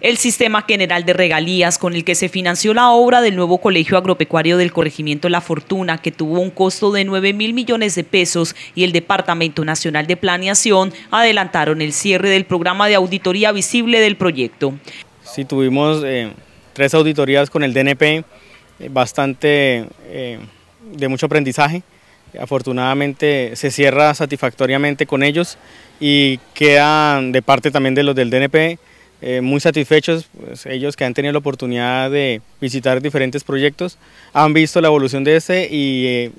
El sistema general de regalías con el que se financió la obra del nuevo Colegio Agropecuario del Corregimiento La Fortuna, que tuvo un costo de 9 mil millones de pesos, y el Departamento Nacional de Planeación adelantaron el cierre del programa de auditoría visible del proyecto. Sí, tuvimos eh, tres auditorías con el DNP, eh, bastante eh, de mucho aprendizaje. Afortunadamente se cierra satisfactoriamente con ellos y quedan de parte también de los del DNP eh, muy satisfechos, pues, ellos que han tenido la oportunidad de visitar diferentes proyectos, han visto la evolución de este y eh,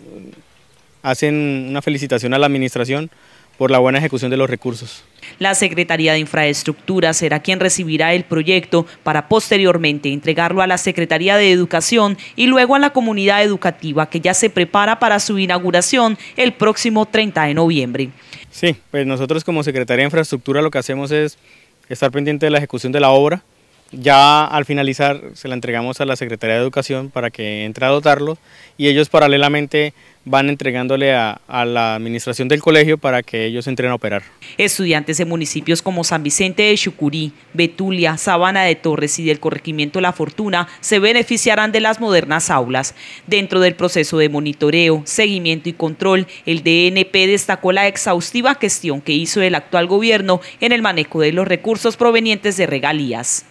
hacen una felicitación a la administración por la buena ejecución de los recursos. La Secretaría de Infraestructura será quien recibirá el proyecto para posteriormente entregarlo a la Secretaría de Educación y luego a la comunidad educativa que ya se prepara para su inauguración el próximo 30 de noviembre. Sí, pues nosotros como Secretaría de Infraestructura lo que hacemos es estar pendiente de la ejecución de la obra ya al finalizar se la entregamos a la Secretaría de Educación para que entre a dotarlo y ellos paralelamente van entregándole a, la administración del colegio para que ellos entren a operar. Estudiantes de municipios como San Vicente de Chucurí, Betulia, Sabana de Torres y del corregimiento La Fortuna se beneficiarán de las modernas aulas. Dentro del proceso de monitoreo, seguimiento y control, el DNP destacó la exhaustiva gestión que hizo el actual gobierno en el manejo de los recursos provenientes de regalías.